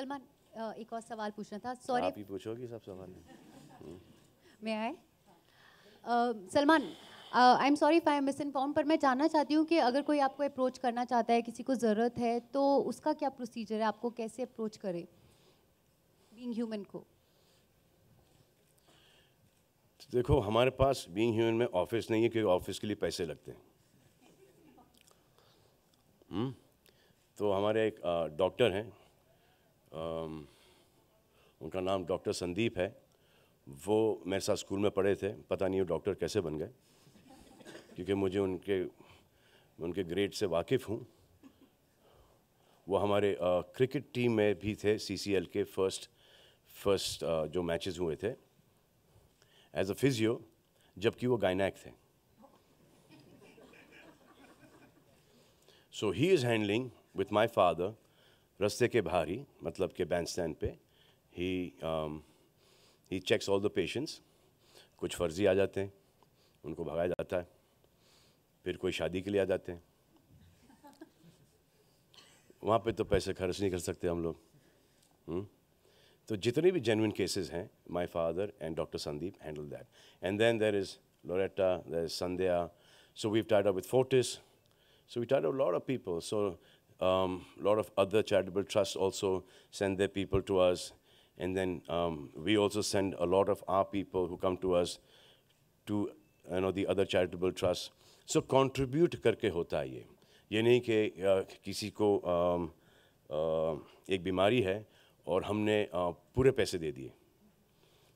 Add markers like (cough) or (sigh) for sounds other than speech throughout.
सलमान एक और सवाल पूछना था सॉरी आप ही पूछोगी सब सवाल मैं हम्म। आए Salman I am sorry if I am misinform पर मैं जानना चाहती हूँ कि अगर कोई आपको अप्रोच करना चाहता है किसी को ज़रूरत है तो उसका क्या प्रोसीजर है आपको कैसे अप्रोच करें बींग ह्यूमन को देखो हमारे पास बींग ह्यूमन में ऑफिस नहीं है क्योंकि ऑफिस के लिए पैसे लगते हैं हुँ? हम्म। तो हमारे एक डॉक्टर हैं उनका नाम डॉक्टर संदीप है वो मेरे साथ स्कूल में पढ़े थे पता नहीं वो डॉक्टर कैसे बन गए क्योंकि मुझे उनके उनके ग्रेड से वाकिफ़ हूँ वो हमारे क्रिकेट टीम में भी थे सीसीएल के फर्स्ट फर्स्ट जो मैचेस हुए थे एज अ फिजियो जबकि वो गायनैक थे so he is handling with my father रस्ते के बाहर ही मतलब के बैंड स्टैंड पे ही he checks all the patients कुछ फर्जी आ जाते हैं उनको भगाया जाता है फिर कोई शादी के लिए आ जाते हैं वहाँ पे तो पैसे खर्च नहीं कर सकते हम लोग हुँ? हम्म। तो जितने भी जेनविन केसेस हैं my father and doctor Sandeep handle that and then there is Loretta there is Sandhya so we tied up Fortis. Fortis so we tied up lot of people so Um, a lot of other charitable trusts also send their people to us. And then um, we also send a lot of our people who come to us to you know, the other charitable trusts. So contribute करके होता है ये ये नहीं कि किसी को um, uh, एक बीमारी है और हमने uh, पूरे पैसे दे दिए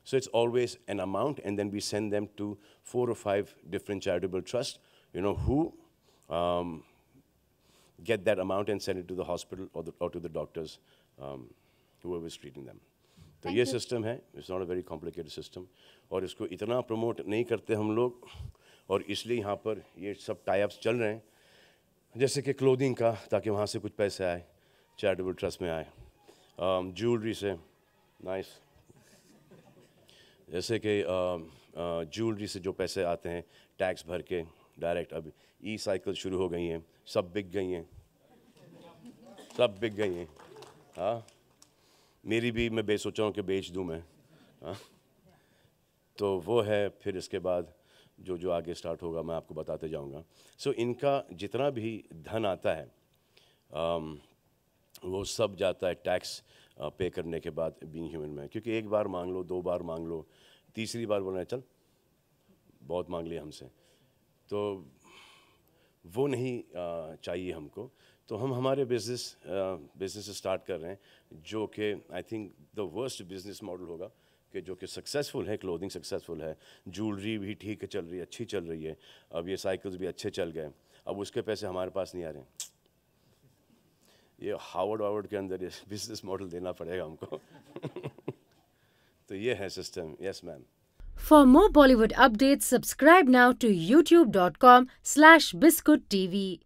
So it's always an amount, and then we send them to four or five different charitable trusts, you know, who um, get that amount and send it to the hospital or, the, or to the doctors, um, whoever is treating them. तो ये system है it's not a very complicated system और इसको इतना promote नहीं करते हम लोग और इसलिए यहाँ पर ये सब टाइप्स चल रहे हैं जैसे कि क्लोदिंग का ताकि वहाँ से कुछ पैसे आए चैरिटेबल ट्रस्ट में आए ज्वेलरी um, से नाइस जैसे कि ज्वेलरी um, uh, से जो पैसे आते हैं टैक्स भर के डायरेक्ट अब ई साइकिल शुरू हो गई हैं सब बिक गई हैं सब बिक गई हैं हाँ मेरी भी मैं बेसोचा हूँ कि बेच दूँ मैं हाँ तो वो है फिर इसके बाद जो जो आगे स्टार्ट होगा मैं आपको बताते जाऊँगा सो so, इनका जितना भी धन आता है आम, um, वो सब जाता है टैक्स पे uh, करने के बाद बींग ह्यूमन में क्योंकि एक बार मांग लो दो बार मांग लो तीसरी बार बोल रहे हैं चल बहुत मांग लिया हमसे तो वो नहीं चाहिए हमको तो हम हमारे बिजनेस बिजनेस स्टार्ट कर रहे हैं जो कि I think the worst business model होगा कि जो कि सक्सेसफुल है क्लोथिंग सक्सेसफुल है ज्वेलरी भी ठीक चल रही है अच्छी चल रही है अब ये साइकिल्स भी अच्छे चल गए अब उसके पैसे हमारे पास नहीं आ रहे हैं ये हावर्ड वावर्ड के अंदर ये बिजनेस (laughs) मॉडल देना पड़ेगा हमको (laughs) तो ये है system yes ma'am For more Bollywood updates, subscribe now to youtube.com slash biscuittv.